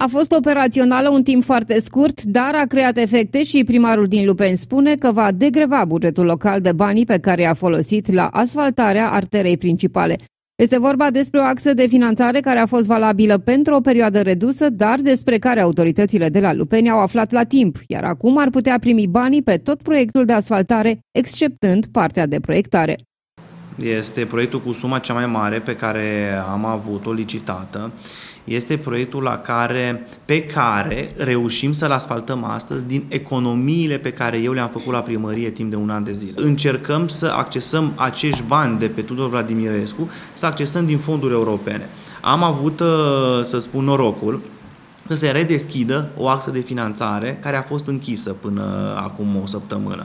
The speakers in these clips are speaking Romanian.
A fost operațională un timp foarte scurt, dar a creat efecte și primarul din Lupen spune că va degreva bugetul local de banii pe care i-a folosit la asfaltarea arterei principale. Este vorba despre o axă de finanțare care a fost valabilă pentru o perioadă redusă, dar despre care autoritățile de la Lupeni au aflat la timp, iar acum ar putea primi banii pe tot proiectul de asfaltare, exceptând partea de proiectare. Este proiectul cu suma cea mai mare pe care am avut-o licitată. Este proiectul la care, pe care reușim să-l asfaltăm astăzi din economiile pe care eu le-am făcut la primărie timp de un an de zile. Încercăm să accesăm acești bani de pe Tudor Vladimirescu, să accesăm din fonduri europene. Am avut, uh, să spun, norocul să se redeschidă o axă de finanțare care a fost închisă până acum o săptămână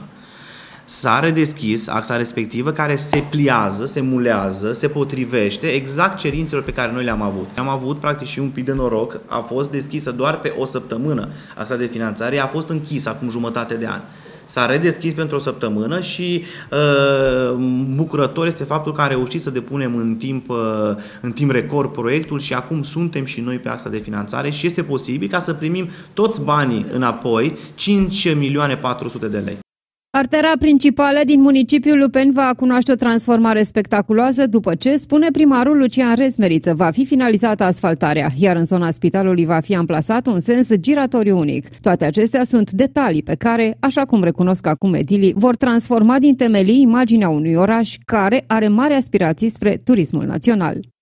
s-a redeschis axa respectivă care se pliază, se mulează, se potrivește exact cerințelor pe care noi le-am avut. Am avut practic și un pic de noroc, a fost deschisă doar pe o săptămână axa de finanțare, a fost închisă acum jumătate de an s-a redeschis pentru o săptămână și uh, bucurător este faptul că am reușit să depunem în timp, uh, în timp record proiectul și acum suntem și noi pe axa de finanțare și este posibil ca să primim toți banii înapoi, 5 milioane 400 de lei. Artera principală din municipiul Lupen va cunoaște o transformare spectaculoasă după ce, spune primarul Lucian Resmeriță, va fi finalizată asfaltarea, iar în zona spitalului va fi amplasat un sens giratoriu unic. Toate acestea sunt detalii pe care, așa cum recunosc acum edilii, vor transforma din temelii imaginea unui oraș care are mari aspirații spre turismul național.